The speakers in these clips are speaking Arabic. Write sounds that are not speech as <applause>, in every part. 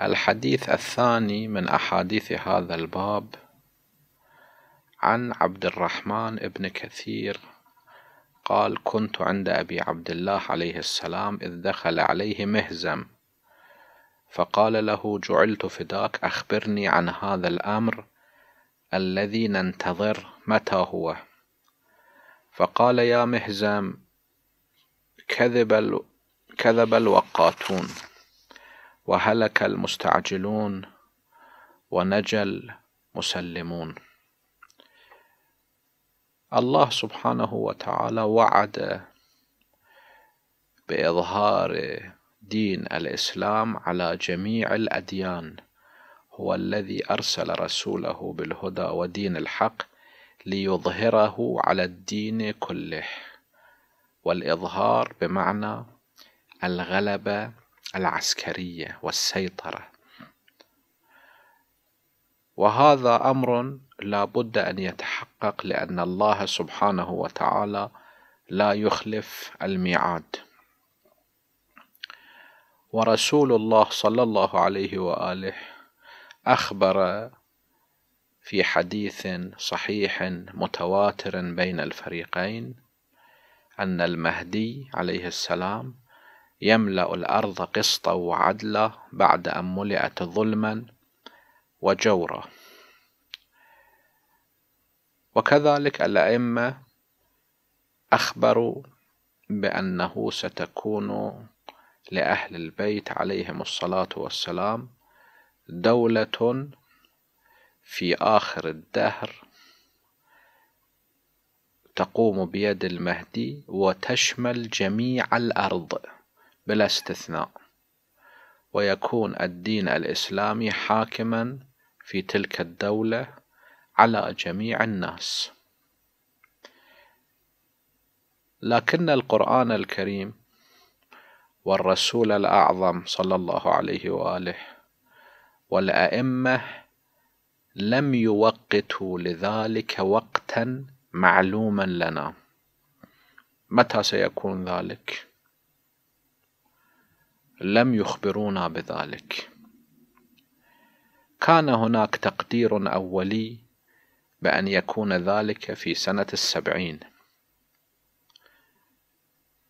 الحديث الثاني من أحاديث هذا الباب عن عبد الرحمن بن كثير قال كنت عند أبي عبد الله عليه السلام إذ دخل عليه مهزم فقال له جعلت فداك أخبرني عن هذا الأمر الذي ننتظر متى هو فقال يا مهزم كذب, ال... كذب الوقاتون وهلك المستعجلون ونجا المسلمون الله سبحانه وتعالى وعد بإظهار دين الإسلام على جميع الأديان هو الذي أرسل رسوله بالهدى ودين الحق ليظهره على الدين كله والإظهار بمعنى الغلبة العسكرية والسيطرة وهذا أمر لا بد أن يتحقق لأن الله سبحانه وتعالى لا يخلف الميعاد ورسول الله صلى الله عليه وآله أخبر في حديث صحيح متواتر بين الفريقين أن المهدي عليه السلام يملا الارض قسطا وعدلا بعد ان ملئت ظلما وجورا وكذلك الائمه اخبروا بانه ستكون لاهل البيت عليهم الصلاه والسلام دوله في اخر الدهر تقوم بيد المهدي وتشمل جميع الارض بلا استثناء ويكون الدين الإسلامي حاكما في تلك الدولة على جميع الناس لكن القرآن الكريم والرسول الأعظم صلى الله عليه وآله والأئمة لم يوقتوا لذلك وقتا معلوما لنا متى سيكون ذلك؟ لم يخبرونا بذلك كان هناك تقدير أولي بأن يكون ذلك في سنة السبعين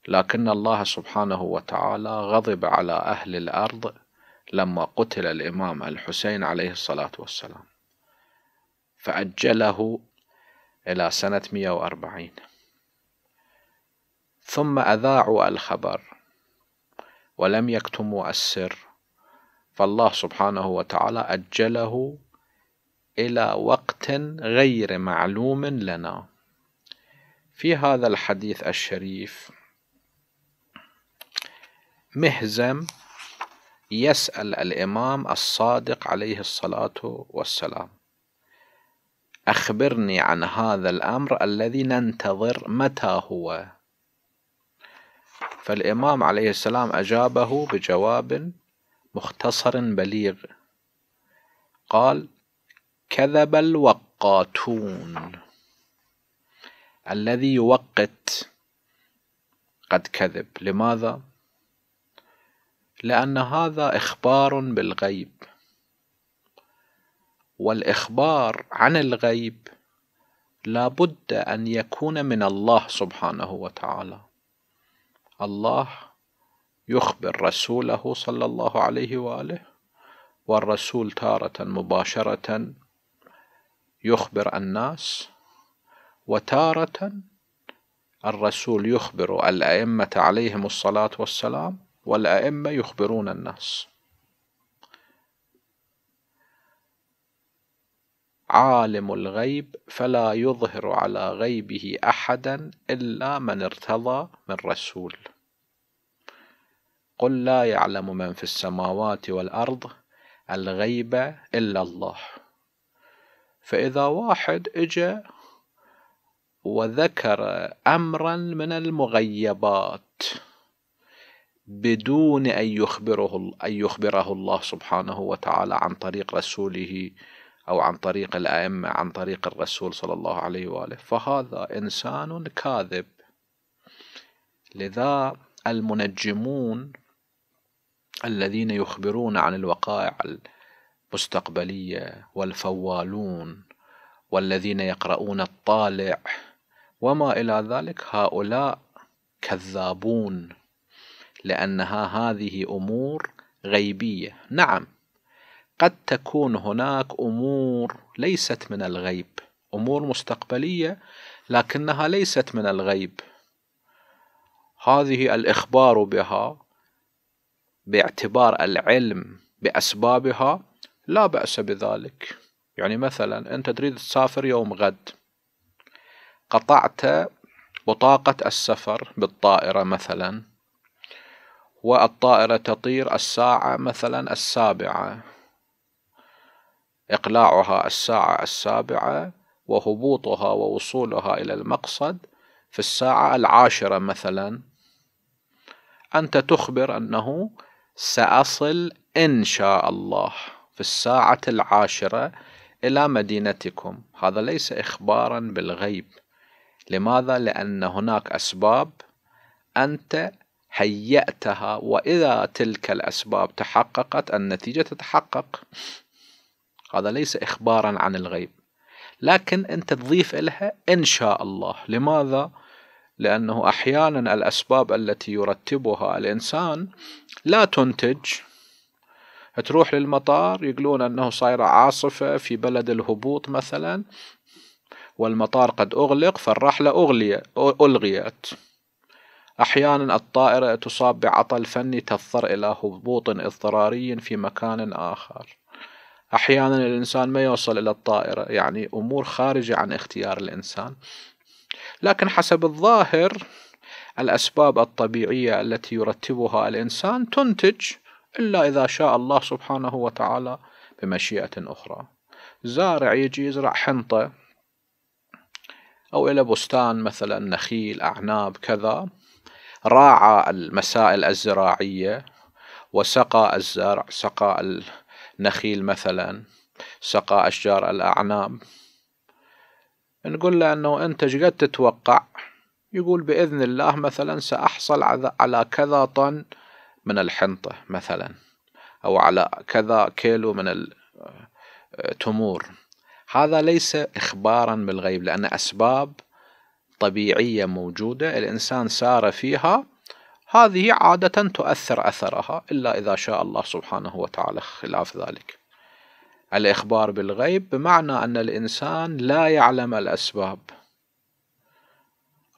لكن الله سبحانه وتعالى غضب على أهل الأرض لما قتل الإمام الحسين عليه الصلاة والسلام فأجله إلى سنة 140 ثم أذاعوا الخبر ولم يكتموا السر فالله سبحانه وتعالى أجله إلى وقت غير معلوم لنا في هذا الحديث الشريف مهزم يسأل الإمام الصادق عليه الصلاة والسلام أخبرني عن هذا الأمر الذي ننتظر متى هو فالإمام عليه السلام أجابه بجواب مختصر بليغ قال كذب الوقاتون الذي يوقت قد كذب لماذا لأن هذا إخبار بالغيب والإخبار عن الغيب لا بد أن يكون من الله سبحانه وتعالى الله يخبر رسوله صلى الله عليه واله والرسول تارة مباشرة يخبر الناس وتارة الرسول يخبر الأئمة عليهم الصلاة والسلام والأئمة يخبرون الناس عالم الغيب فلا يظهر على غيبه احدا الا من ارتضى من رسول قل لا يعلم من في السماوات والارض الغيب الا الله فاذا واحد اجا وذكر امرا من المغيبات بدون ان يخبره ان يخبره الله سبحانه وتعالى عن طريق رسوله أو عن طريق الأئمة عن طريق الرسول صلى الله عليه وآله فهذا إنسان كاذب لذا المنجمون الذين يخبرون عن الوقائع المستقبلية والفوالون والذين يقرؤون الطالع وما إلى ذلك هؤلاء كذابون لأنها هذه أمور غيبية نعم قد تكون هناك امور ليست من الغيب امور مستقبليه لكنها ليست من الغيب هذه الاخبار بها باعتبار العلم باسبابها لا باس بذلك يعني مثلا انت تريد تسافر يوم غد قطعت بطاقه السفر بالطائره مثلا والطائره تطير الساعه مثلا السابعه إقلاعها الساعة السابعة وهبوطها ووصولها إلى المقصد في الساعة العاشرة مثلا أنت تخبر أنه سأصل إن شاء الله في الساعة العاشرة إلى مدينتكم هذا ليس إخبارا بالغيب لماذا؟ لأن هناك أسباب أنت هيأتها وإذا تلك الأسباب تحققت النتيجة تتحقق هذا ليس إخبارا عن الغيب لكن أنت تضيف إلها إن شاء الله لماذا؟ لأنه أحيانا الأسباب التي يرتبها الإنسان لا تنتج تروح للمطار يقولون أنه صايرة عاصفة في بلد الهبوط مثلا والمطار قد أغلق فالرحلة أغلية ألغيت أحيانا الطائرة تصاب بعطل فني تضطر إلى هبوط اضطراري في مكان آخر أحيانا الإنسان ما يوصل إلى الطائرة يعني أمور خارجة عن اختيار الإنسان لكن حسب الظاهر الأسباب الطبيعية التي يرتبها الإنسان تنتج إلا إذا شاء الله سبحانه وتعالى بمشيئة أخرى زارع يجي يزرع حنطة أو إلى بستان مثلا نخيل أعناب كذا راعى المسائل الزراعية وسقى الزرع سقى نخيل مثلا سقى أشجار الأعناب نقول له أنه أنت قد تتوقع يقول بإذن الله مثلا سأحصل على كذا طن من الحنطة مثلا أو على كذا كيلو من التمور هذا ليس إخبارا بالغيب لأن أسباب طبيعية موجودة الإنسان سار فيها هذه عادة تؤثر أثرها إلا إذا شاء الله سبحانه وتعالى خلاف ذلك الإخبار بالغيب بمعنى أن الإنسان لا يعلم الأسباب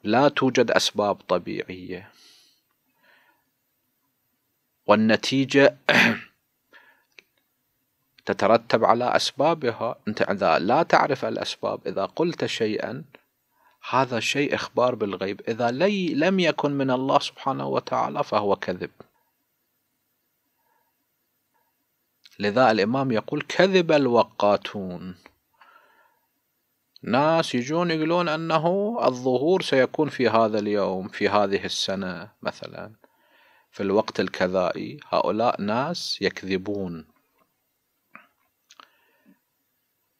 لا توجد أسباب طبيعية والنتيجة <clears throat> تترتب على أسبابها أنت إذا لا تعرف الأسباب إذا قلت شيئا هذا شيء إخبار بالغيب إذا لي لم يكن من الله سبحانه وتعالى فهو كذب لذا الإمام يقول كذب الوقاتون ناس يجون يقولون أنه الظهور سيكون في هذا اليوم في هذه السنة مثلا في الوقت الكذائي هؤلاء ناس يكذبون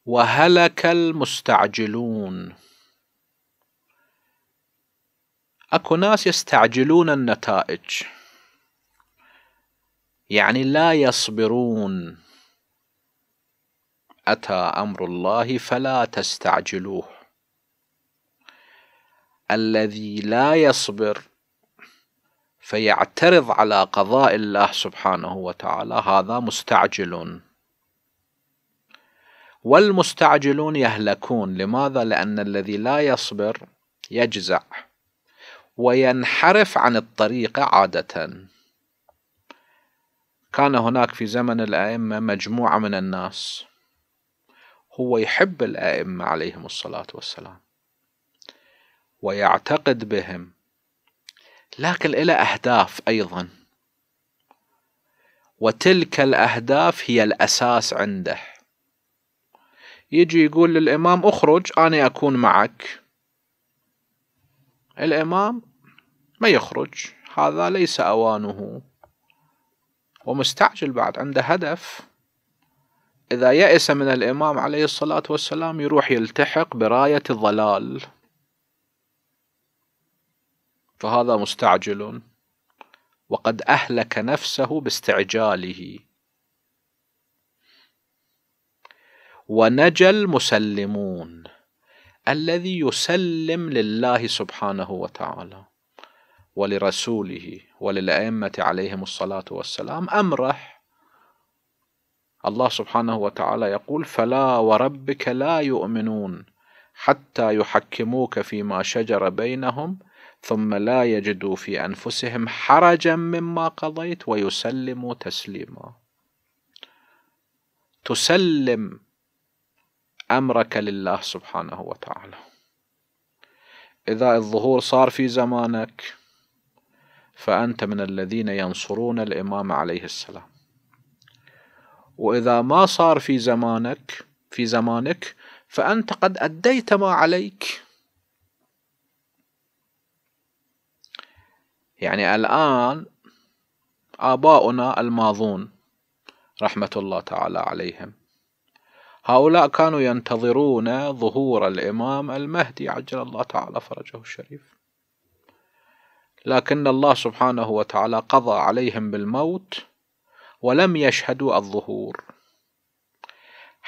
وهلك المستعجلون اكو ناس يستعجلون النتائج يعني لا يصبرون أتى أمر الله فلا تستعجلوه الذي لا يصبر فيعترض على قضاء الله سبحانه وتعالى هذا مستعجل والمستعجلون يهلكون لماذا لأن الذي لا يصبر يجزع وينحرف عن الطريق عادة كان هناك في زمن الأئمة مجموعة من الناس هو يحب الأئمة عليهم الصلاة والسلام ويعتقد بهم لكن إلى أهداف أيضا وتلك الأهداف هي الأساس عنده يجي يقول للإمام أخرج أنا أكون معك الإمام ما يخرج هذا ليس أوانه ومستعجل بعد عنده هدف إذا يأس من الإمام عليه الصلاة والسلام يروح يلتحق براية الضلال فهذا مستعجل وقد أهلك نفسه باستعجاله ونجى المسلمون الذي يسلم لله سبحانه وتعالى ولرسوله وللأئمة عليهم الصلاة والسلام أمرح الله سبحانه وتعالى يقول فلا وربك لا يؤمنون حتى يحكموك فيما شجر بينهم ثم لا يجدوا في أنفسهم حرجا مما قضيت ويسلموا تسليما تسلم أمرك لله سبحانه وتعالى إذا الظهور صار في زمانك فأنت من الذين ينصرون الإمام عليه السلام وإذا ما صار في زمانك في زمانك فأنت قد أديت ما عليك يعني الآن آباؤنا الماضون رحمة الله تعالى عليهم هؤلاء كانوا ينتظرون ظهور الإمام المهدي عجل الله تعالى فرجه الشريف لكن الله سبحانه وتعالى قضى عليهم بالموت ولم يشهدوا الظهور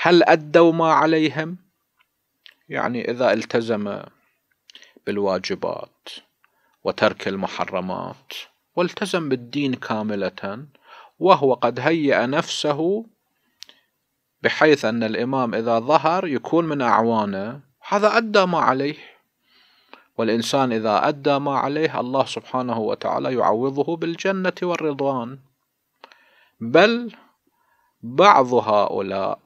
هل أدوا ما عليهم؟ يعني إذا التزم بالواجبات وترك المحرمات والتزم بالدين كاملة وهو قد هيأ نفسه بحيث أن الإمام إذا ظهر يكون من أعوانه هذا أدى ما عليه والإنسان إذا أدى ما عليه الله سبحانه وتعالى يعوضه بالجنة والرضوان بل بعض هؤلاء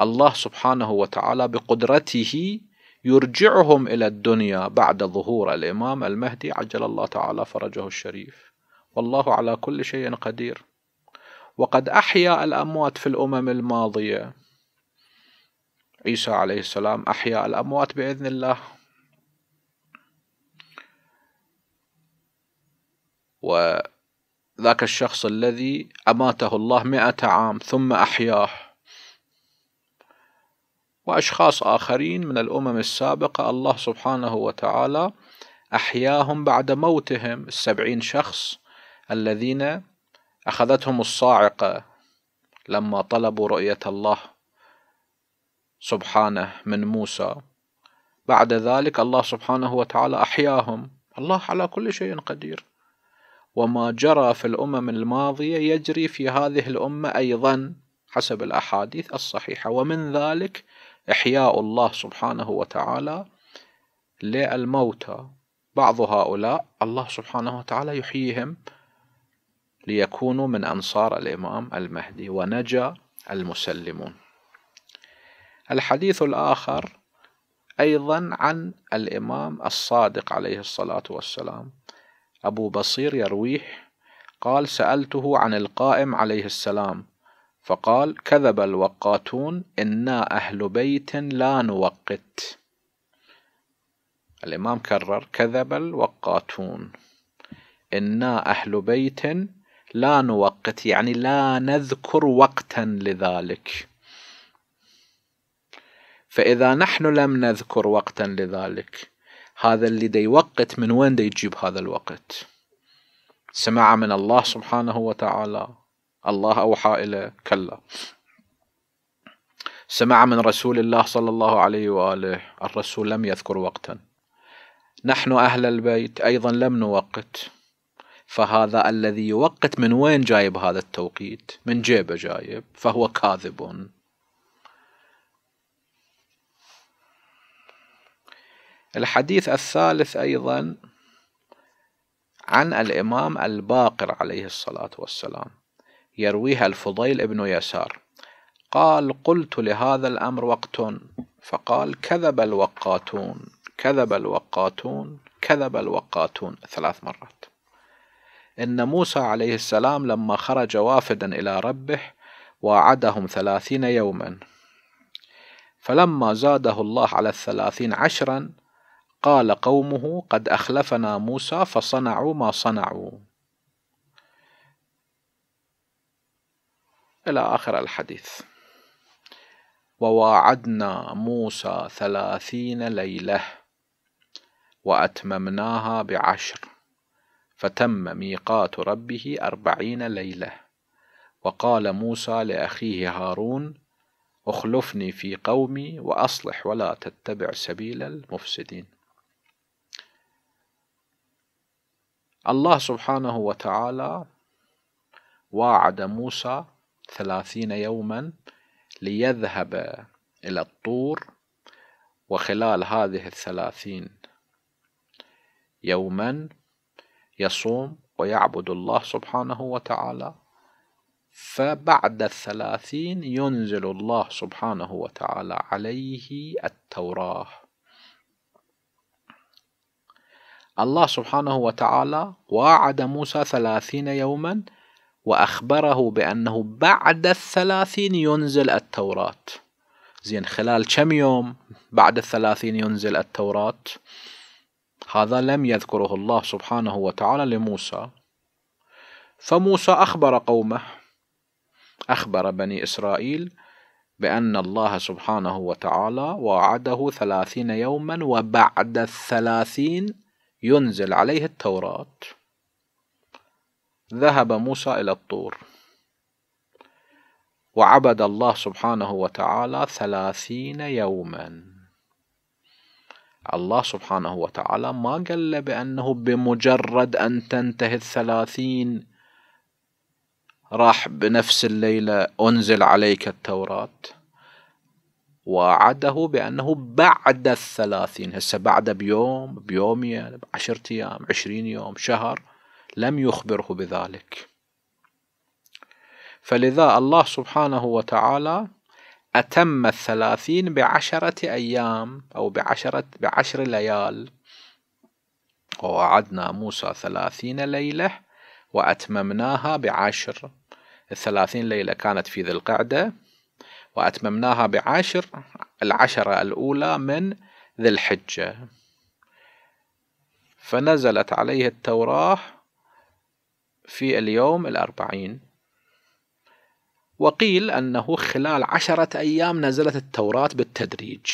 الله سبحانه وتعالى بقدرته يرجعهم إلى الدنيا بعد ظهور الإمام المهدي عجل الله تعالى فرجه الشريف والله على كل شيء قدير وقد أحيا الأموات في الأمم الماضية عيسى عليه السلام أحيا الأموات بإذن الله وذاك الشخص الذي أماته الله مئة عام ثم أحياه وأشخاص آخرين من الأمم السابقة الله سبحانه وتعالى أحياهم بعد موتهم السبعين شخص الذين أخذتهم الصاعقة لما طلبوا رؤية الله سبحانه من موسى بعد ذلك الله سبحانه وتعالى أحياهم الله على كل شيء قدير وما جرى في الأمم الماضية يجري في هذه الأمة أيضا حسب الأحاديث الصحيحة ومن ذلك إحياء الله سبحانه وتعالى للموتى بعض هؤلاء الله سبحانه وتعالى يحييهم ليكونوا من أنصار الإمام المهدي ونجا المسلمون الحديث الآخر أيضا عن الإمام الصادق عليه الصلاة والسلام أبو بصير يرويه قال سألته عن القائم عليه السلام فقال كذب الوقاتون إنا أهل بيت لا نوقت الإمام كرر كذب الوقاتون إنا أهل بيت لا نوقت يعني لا نذكر وقتا لذلك فإذا نحن لم نذكر وقتا لذلك هذا اللي دي وقت من وين دي يجيب هذا الوقت سمع من الله سبحانه وتعالى الله أوحى إلى كلا سمع من رسول الله صلى الله عليه وآله الرسول لم يذكر وقتا نحن أهل البيت أيضا لم نوقت فهذا الذي يوقت من وين جايب هذا التوقيت من جيبه جايب فهو كاذب الحديث الثالث أيضا عن الإمام الباقر عليه الصلاة والسلام يرويها الفضيل ابن يسار قال قلت لهذا الأمر وقت فقال كذب الوقاتون كذب الوقاتون كذب الوقاتون ثلاث مرات إن موسى عليه السلام لما خرج وافدا إلى ربه وعدهم ثلاثين يوما فلما زاده الله على الثلاثين عشرا قال قومه قد أخلفنا موسى فصنعوا ما صنعوا إلى آخر الحديث وواعدنا موسى ثلاثين ليلة وأتممناها بعشر فتم ميقات ربه أربعين ليلة وقال موسى لأخيه هارون اخلفني في قومي وأصلح ولا تتبع سبيل المفسدين الله سبحانه وتعالى واعد موسى ثلاثين يوما ليذهب إلى الطور وخلال هذه الثلاثين يوما يصوم ويعبد الله سبحانه وتعالى فبعد الثلاثين ينزل الله سبحانه وتعالى عليه التوراه الله سبحانه وتعالى واعد موسى ثلاثين يوما وأخبره بأنه بعد الثلاثين ينزل التوراة زين خلال كم يوم بعد الثلاثين ينزل التوراة هذا لم يذكره الله سبحانه وتعالى لموسى فموسى أخبر قومه أخبر بني إسرائيل بأن الله سبحانه وتعالى وعده ثلاثين يوما وبعد الثلاثين ينزل عليه التوراة ذهب موسى إلى الطور وعبد الله سبحانه وتعالى ثلاثين يوما الله سبحانه وتعالى ما قال بأنه بمجرد أن تنتهي الثلاثين راح بنفس الليلة أنزل عليك التوراة وعده بأنه بعد الثلاثين هسه بعد بيوم بيومين عشرة أيام عشرين يوم شهر لم يخبره بذلك فلذا الله سبحانه وتعالى أتم الثلاثين بعشرة أيام أو بعشرة بعشر ليال ووعدنا موسى ثلاثين ليلة وأتممناها بعشر الثلاثين ليلة كانت في ذي القعدة وأتممناها بعاشر العشرة الأولى من ذي الحجة فنزلت عليه التوراة في اليوم الأربعين وقيل أنه خلال عشرة أيام نزلت التوراة بالتدريج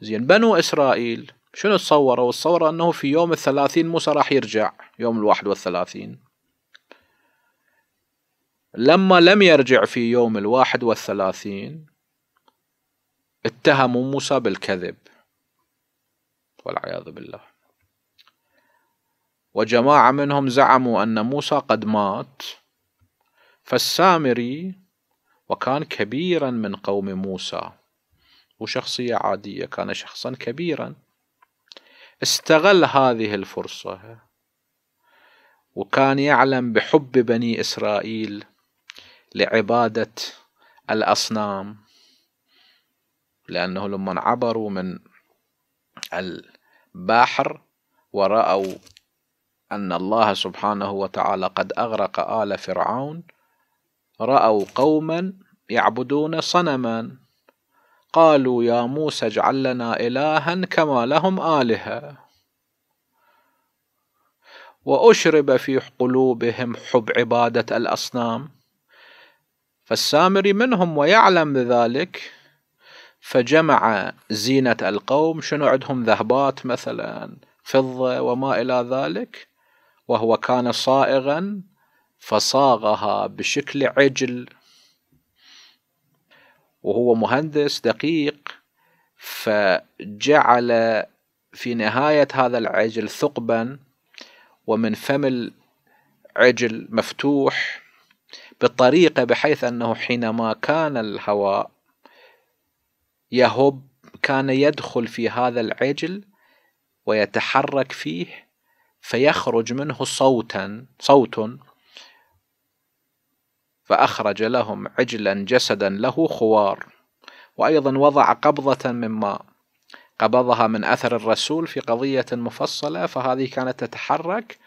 زين بنو إسرائيل شنو تصوروا؟ تصوروا أنه في يوم الثلاثين موسى راح يرجع يوم الواحد والثلاثين لما لم يرجع في يوم الواحد والثلاثين اتهموا موسى بالكذب والعياذ بالله وجماعة منهم زعموا أن موسى قد مات فالسامري وكان كبيرا من قوم موسى وشخصية عادية كان شخصا كبيرا استغل هذه الفرصة وكان يعلم بحب بني إسرائيل لعبادة الأصنام لأنه لما عبروا من البحر ورأوا أن الله سبحانه وتعالى قد أغرق آل فرعون رأوا قوما يعبدون صنما قالوا يا موسى اجعل لنا إلها كما لهم آلهة وأشرب في قلوبهم حب عبادة الأصنام فالسامري منهم ويعلم ذلك فجمع زينة القوم شنو عندهم ذهبات مثلا فضة وما إلى ذلك وهو كان صائغا فصاغها بشكل عجل وهو مهندس دقيق فجعل في نهاية هذا العجل ثقبا ومن فم العجل مفتوح بطريقة بحيث أنه حينما كان الهواء يهب كان يدخل في هذا العجل ويتحرك فيه فيخرج منه صوتا صوت فأخرج لهم عجلا جسدا له خوار وأيضا وضع قبضة من ماء قبضها من أثر الرسول في قضية مفصلة فهذه كانت تتحرك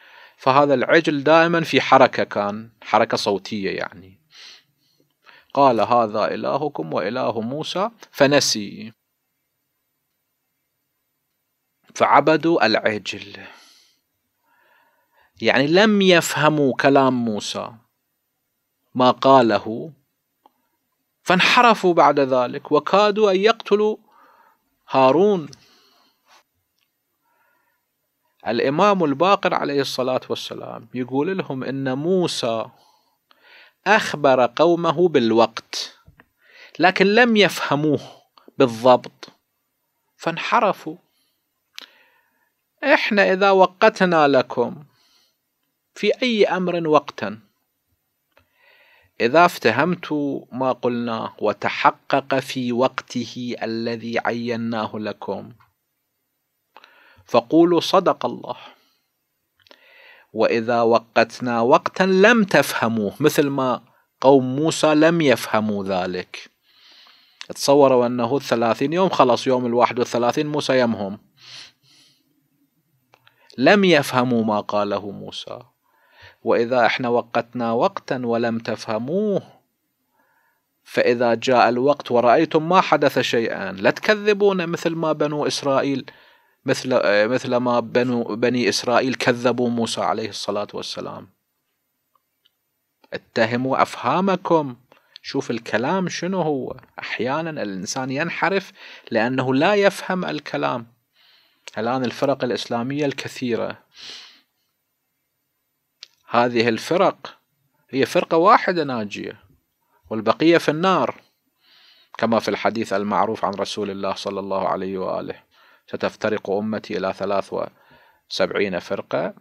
فهذا العجل دائما في حركة كان حركة صوتية يعني قال هذا إلهكم وإله موسى فنسي فعبدوا العجل يعني لم يفهموا كلام موسى ما قاله فانحرفوا بعد ذلك وكادوا أن يقتلوا هارون الإمام الباقر عليه الصلاة والسلام يقول لهم إن موسى أخبر قومه بالوقت لكن لم يفهموه بالضبط فانحرفوا إحنا إذا وقتنا لكم في أي أمر وقتا إذا افتهمتوا ما قلناه وتحقق في وقته الذي عيناه لكم فقولوا صدق الله وإذا وقتنا وقتا لم تفهموه مثل ما قوم موسى لم يفهموا ذلك تصوروا أنه الثلاثين يوم خلص يوم الواحد والثلاثين موسى يمهم لم يفهموا ما قاله موسى وإذا إحنا وقتنا وقتا ولم تفهموه فإذا جاء الوقت ورأيتم ما حدث شيئا لا تكذبون مثل ما بنو إسرائيل مثل آه، مثل ما بنو بني إسرائيل كذبوا موسى عليه الصلاة والسلام اتهموا أفهامكم شوف الكلام شنو هو أحيانا الإنسان ينحرف لأنه لا يفهم الكلام الآن الفرق الإسلامية الكثيرة هذه الفرق هي فرقة واحدة ناجية والبقية في النار كما في الحديث المعروف عن رسول الله صلى الله عليه وآله ستفترق أمتي إلى ثلاث وسبعين فرقة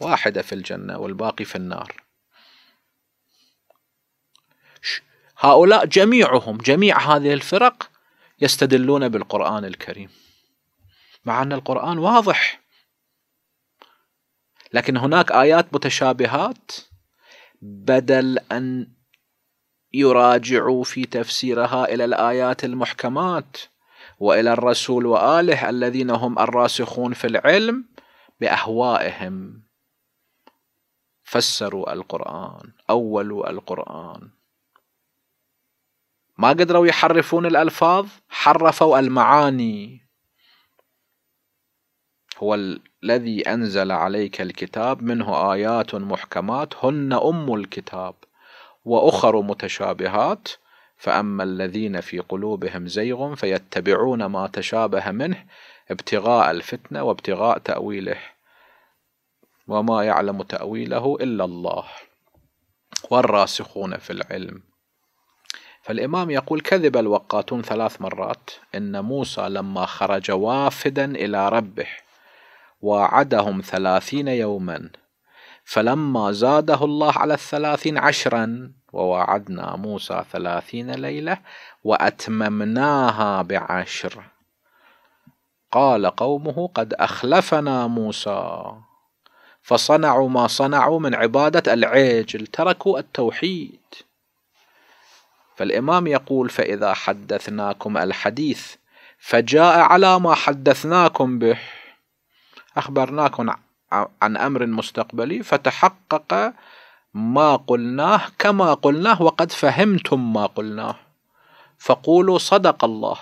واحدة في الجنة والباقي في النار هؤلاء جميعهم جميع هذه الفرق يستدلون بالقرآن الكريم مع أن القرآن واضح لكن هناك آيات متشابهات بدل أن يراجعوا في تفسيرها إلى الآيات المحكمات والى الرسول واله الذين هم الراسخون في العلم باهوائهم فسروا القران اولوا القران ما قدروا يحرفون الالفاظ حرفوا المعاني هو الذي انزل عليك الكتاب منه ايات محكمات هن ام الكتاب واخر متشابهات فأما الذين في قلوبهم زيغ فيتبعون ما تشابه منه ابتغاء الفتنة وابتغاء تأويله وما يعلم تأويله إلا الله والراسخون في العلم فالإمام يقول كذب الوقاتون ثلاث مرات إن موسى لما خرج وافدا إلى ربه وعدهم ثلاثين يوما فلما زاده الله على الثلاثين عشرا ووعدنا موسى ثلاثين ليلة وأتممناها بعشر قال قومه قد أخلفنا موسى فصنعوا ما صنعوا من عبادة العجل تركوا التوحيد فالإمام يقول فإذا حدثناكم الحديث فجاء على ما حدثناكم به أخبرناكم عن أمر مستقبلي فتحقق ما قلناه كما قلناه وقد فهمتم ما قلناه فقولوا صدق الله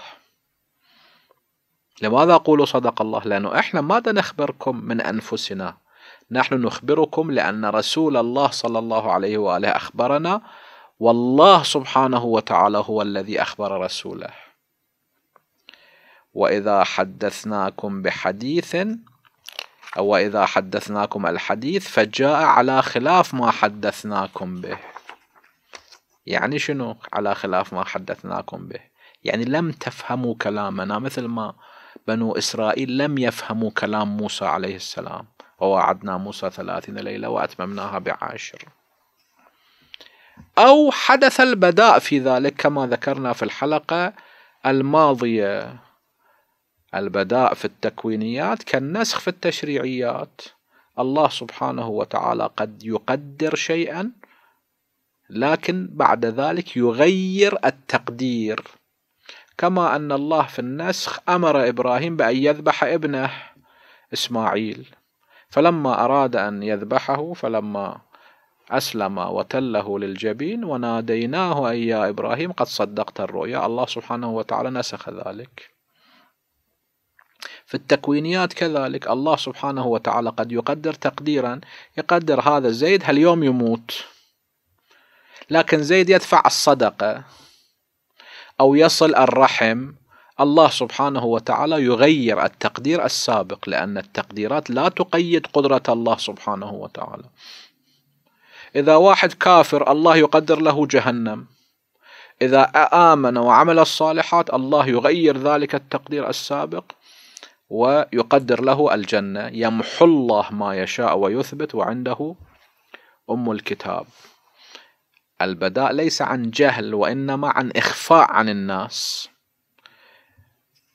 لماذا قولوا صدق الله لأنه إحنا ماذا نخبركم من أنفسنا نحن نخبركم لأن رسول الله صلى الله عليه وآله أخبرنا والله سبحانه وتعالى هو الذي أخبر رسوله وإذا حدثناكم بحديث وإذا إذا حدثناكم الحديث فجاء على خلاف ما حدثناكم به يعني شنو على خلاف ما حدثناكم به يعني لم تفهموا كلامنا مثل ما بنو إسرائيل لم يفهموا كلام موسى عليه السلام ووعدنا موسى ثلاثين ليلة وأتممناها بعاشر أو حدث البداء في ذلك كما ذكرنا في الحلقة الماضية البداء في التكوينيات كالنسخ في التشريعيات الله سبحانه وتعالى قد يقدر شيئا لكن بعد ذلك يغير التقدير كما أن الله في النسخ أمر إبراهيم بأن يذبح ابنه إسماعيل فلما أراد أن يذبحه فلما أسلم وتله للجبين وناديناه أي يا إبراهيم قد صدقت الرؤيا الله سبحانه وتعالى نسخ ذلك في التكوينيات كذلك الله سبحانه وتعالى قد يقدر تقديرا يقدر هذا زيد هاليوم يموت لكن زيد يدفع الصدقة أو يصل الرحم الله سبحانه وتعالى يغير التقدير السابق لأن التقديرات لا تقيد قدرة الله سبحانه وتعالى إذا واحد كافر الله يقدر له جهنم إذا آمن وعمل الصالحات الله يغير ذلك التقدير السابق ويقدر له الجنة يمحو الله ما يشاء ويثبت وعنده أم الكتاب البداء ليس عن جهل وإنما عن إخفاء عن الناس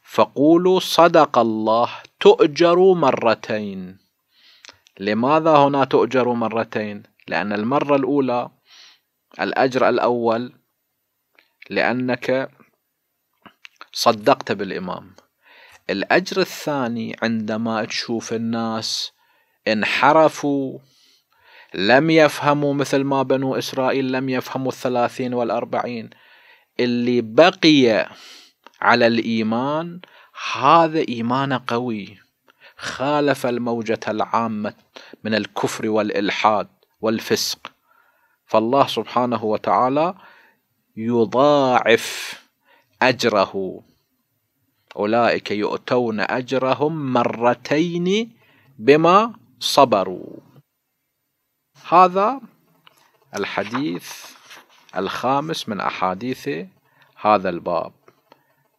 فقولوا صدق الله تؤجر مرتين لماذا هنا تؤجر مرتين لأن المرة الأولى الأجر الأول لأنك صدقت بالإمام الأجر الثاني عندما تشوف الناس انحرفوا لم يفهموا مثل ما بنو إسرائيل لم يفهموا الثلاثين والأربعين اللي بقي على الإيمان هذا إيمان قوي خالف الموجة العامة من الكفر والإلحاد والفسق فالله سبحانه وتعالى يضاعف أجره أولئك يؤتون أجرهم مرتين بما صبروا هذا الحديث الخامس من أحاديث هذا الباب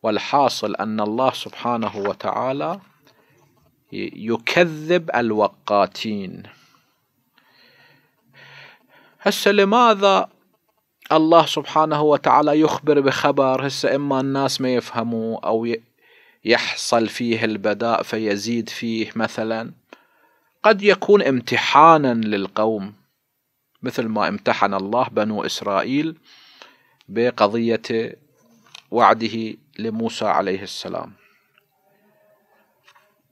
والحاصل أن الله سبحانه وتعالى يكذب الوقاتين هسه لماذا الله سبحانه وتعالى يخبر بخبر هسه إما الناس ما يفهموا أو يحصل فيه البداء فيزيد فيه مثلا قد يكون امتحانا للقوم مثل ما امتحن الله بنو اسرائيل بقضيه وعده لموسى عليه السلام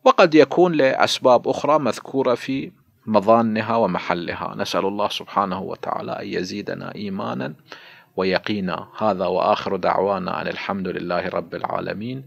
وقد يكون لاسباب اخرى مذكوره في مظانها ومحلها نسال الله سبحانه وتعالى ان يزيدنا ايمانا ويقينا هذا واخر دعوانا ان الحمد لله رب العالمين